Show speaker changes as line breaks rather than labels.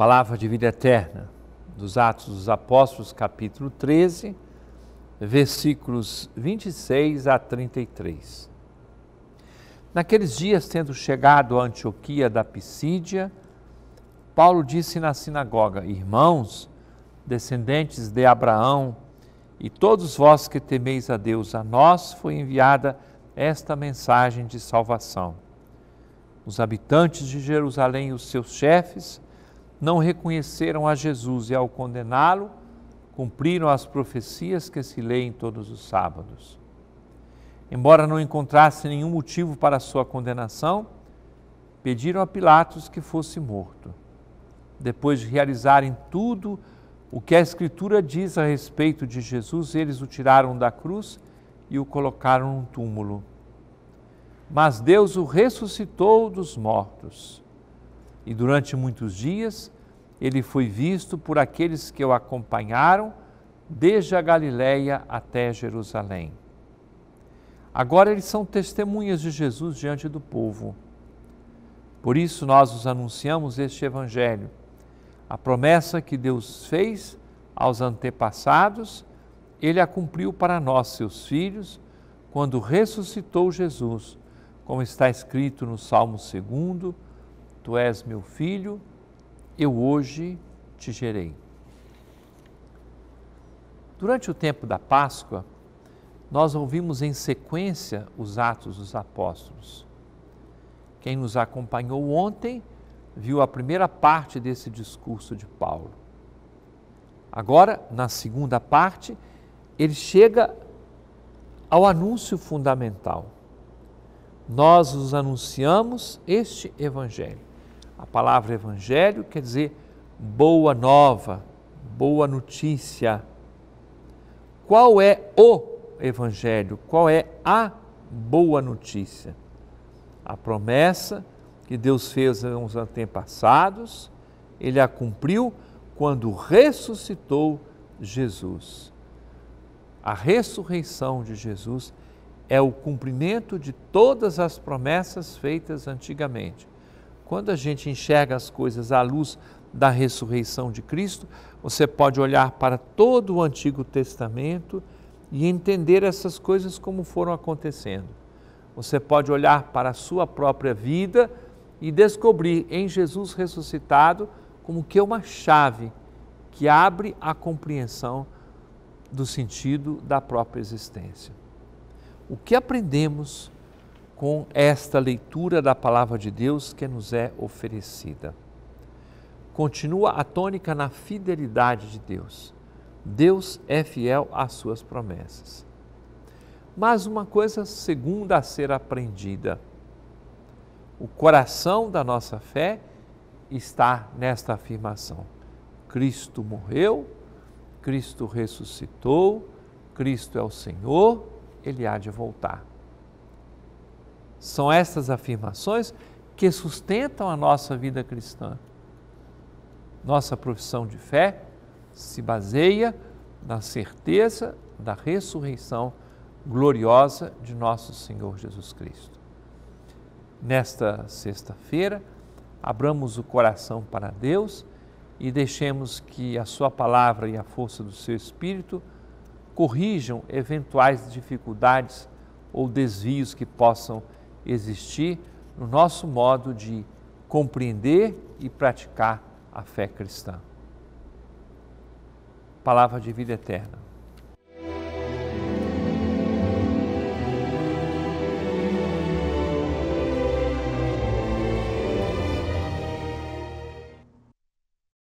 Palavra de vida eterna, dos Atos dos Apóstolos, capítulo 13, versículos 26 a 33. Naqueles dias, tendo chegado a Antioquia da Pisídia, Paulo disse na sinagoga: Irmãos, descendentes de Abraão, e todos vós que temeis a Deus, a nós foi enviada esta mensagem de salvação. Os habitantes de Jerusalém e os seus chefes, não reconheceram a Jesus e, ao condená-lo, cumpriram as profecias que se leem todos os sábados. Embora não encontrasse nenhum motivo para sua condenação, pediram a Pilatos que fosse morto. Depois de realizarem tudo o que a Escritura diz a respeito de Jesus, eles o tiraram da cruz e o colocaram num túmulo. Mas Deus o ressuscitou dos mortos e durante muitos dias ele foi visto por aqueles que o acompanharam desde a Galiléia até Jerusalém. Agora eles são testemunhas de Jesus diante do povo. Por isso nós os anunciamos este evangelho, a promessa que Deus fez aos antepassados, ele a cumpriu para nós, seus filhos, quando ressuscitou Jesus, como está escrito no Salmo 2, Tu és meu filho, eu hoje te gerei. Durante o tempo da Páscoa, nós ouvimos em sequência os Atos dos Apóstolos. Quem nos acompanhou ontem viu a primeira parte desse discurso de Paulo. Agora, na segunda parte, ele chega ao anúncio fundamental. Nós os anunciamos este Evangelho. A palavra evangelho quer dizer boa nova, boa notícia. Qual é o evangelho? Qual é a boa notícia? A promessa que Deus fez aos antepassados, ele a cumpriu quando ressuscitou Jesus. A ressurreição de Jesus é o cumprimento de todas as promessas feitas antigamente. Quando a gente enxerga as coisas à luz da ressurreição de Cristo, você pode olhar para todo o Antigo Testamento e entender essas coisas como foram acontecendo. Você pode olhar para a sua própria vida e descobrir em Jesus ressuscitado como que é uma chave que abre a compreensão do sentido da própria existência. O que aprendemos com esta leitura da palavra de Deus que nos é oferecida. Continua a tônica na fidelidade de Deus. Deus é fiel às suas promessas. Mas uma coisa segunda a ser aprendida: o coração da nossa fé está nesta afirmação. Cristo morreu, Cristo ressuscitou, Cristo é o Senhor, ele há de voltar. São estas afirmações que sustentam a nossa vida cristã. Nossa profissão de fé se baseia na certeza da ressurreição gloriosa de nosso Senhor Jesus Cristo. Nesta sexta-feira, abramos o coração para Deus e deixemos que a Sua palavra e a força do seu Espírito corrijam eventuais dificuldades ou desvios que possam existir existir no nosso modo de compreender e praticar a fé cristã. Palavra de vida eterna.